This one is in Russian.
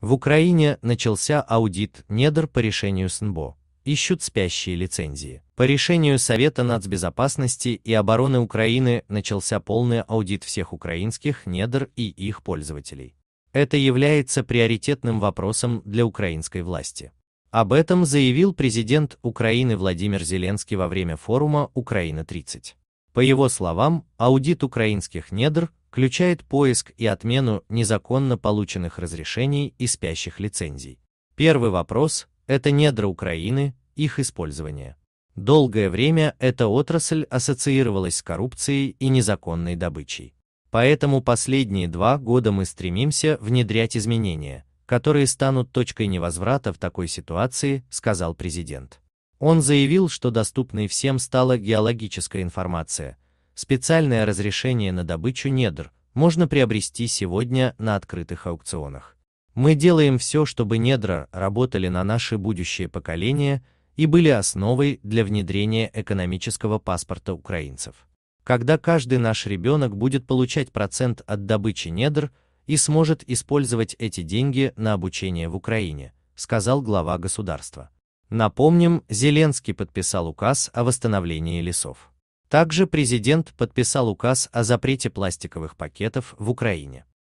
В Украине начался аудит недр по решению СНБО. Ищут спящие лицензии. По решению Совета нацбезопасности и обороны Украины начался полный аудит всех украинских недр и их пользователей. Это является приоритетным вопросом для украинской власти. Об этом заявил президент Украины Владимир Зеленский во время форума «Украина-30». По его словам, аудит украинских недр включает поиск и отмену незаконно полученных разрешений и спящих лицензий. Первый вопрос – это недра Украины, их использование. Долгое время эта отрасль ассоциировалась с коррупцией и незаконной добычей. Поэтому последние два года мы стремимся внедрять изменения, которые станут точкой невозврата в такой ситуации, сказал президент. Он заявил, что доступной всем стала геологическая информация – Специальное разрешение на добычу недр можно приобрести сегодня на открытых аукционах. Мы делаем все, чтобы недра работали на наши будущие поколения и были основой для внедрения экономического паспорта украинцев. Когда каждый наш ребенок будет получать процент от добычи недр и сможет использовать эти деньги на обучение в Украине, сказал глава государства. Напомним, Зеленский подписал указ о восстановлении лесов. Также президент подписал указ о запрете пластиковых пакетов в Украине.